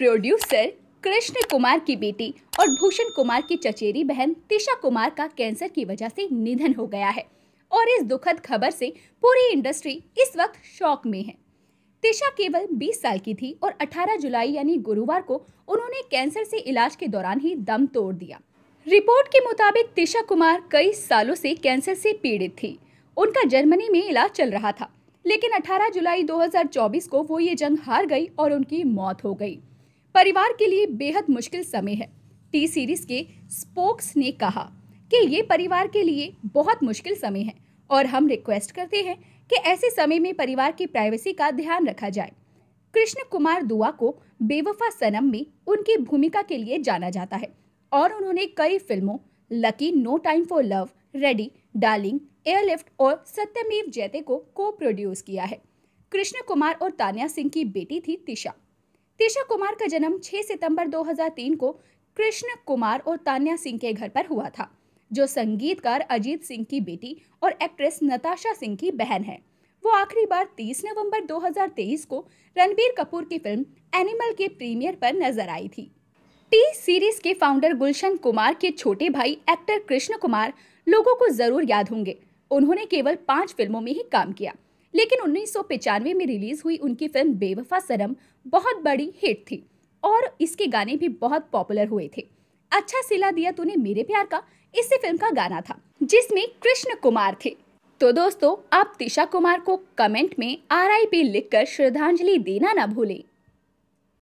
producer Krishna Kumar की बेटी और भूषण कुमार की चचेरी बहन तिशा कुमार का कैंसर की वजह से निधन हो गया है और इस दुखद खबर से पूरी इंडस्ट्री इस वक्त शौक में है तिशा केवल 20 साल की थी और 18 जुलाई यानी गुरुवार को उन्होंने कैंसर से इलाज के दौरान ही दम तोड़ दिया रिपोर्ट के मुताबिक तिशा कुमार कई सालों से कैंसर से पीड़ित थी उनका जर्मनी में इलाज चल रहा था लेकिन 18 जुलाई 2024 को वो ये जंग हार गई और उनकी मौत हो गई परिवार के लिए बेहद मुश्किल समय है टी सीरीज के स्पोक्स ने कहा कि ये परिवार के लिए बहुत मुश्किल समय है और हम रिक्वेस्ट करते हैं कि ऐसे समय में परिवार की प्राइवेसी का ध्यान रखा जाए कृष्ण कुमार दुआ को बेवफा सनम में उनकी भूमिका के लिए जाना जाता है और उन्होंने कई फिल्मों Lucky no time for love ready darling Airlift और सत्यमेव जयते को को प्रोड्यूस किया है कृष्ण कुमार और तान्या सिंह की बेटी थी तिशा तीशा कुमार का जन्म 6 सितंबर 2003 को कृष्ण कुमार और तान्या सिंह के घर पर हुआ था जो संगीतकार अजीत सिंह की बेटी और एक्ट्रेस नताशा सिंह की बहन है वो आखिरी बार 30 नवंबर 2023 को रणबीर कपूर की फिल्म एनिमल के प्रीमियर पर नजर आई थी टी सीरीज के फाउंडर गुलशन कुमार के छोटे भाई एक्टर कृष्ण कुमार लोगों को जरूर याद होंगे उन्होंने केवल पांच फिल्मों में ही काम किया लेकिन उन्नीस में रिलीज़ हुई उनकी फिल्म बेवफा सरम बहुत बड़ी हिट थी और इसके गाने भी बहुत पॉपुलर हुए थे अच्छा सिला दिया तूने मेरे प्यार का इसी फिल्म का गाना था जिसमें कृष्ण कुमार थे तो दोस्तों आप तिशा कुमार को कमेंट में आर आई पी लिख कर श्रद्धांजलि देना ना भूलें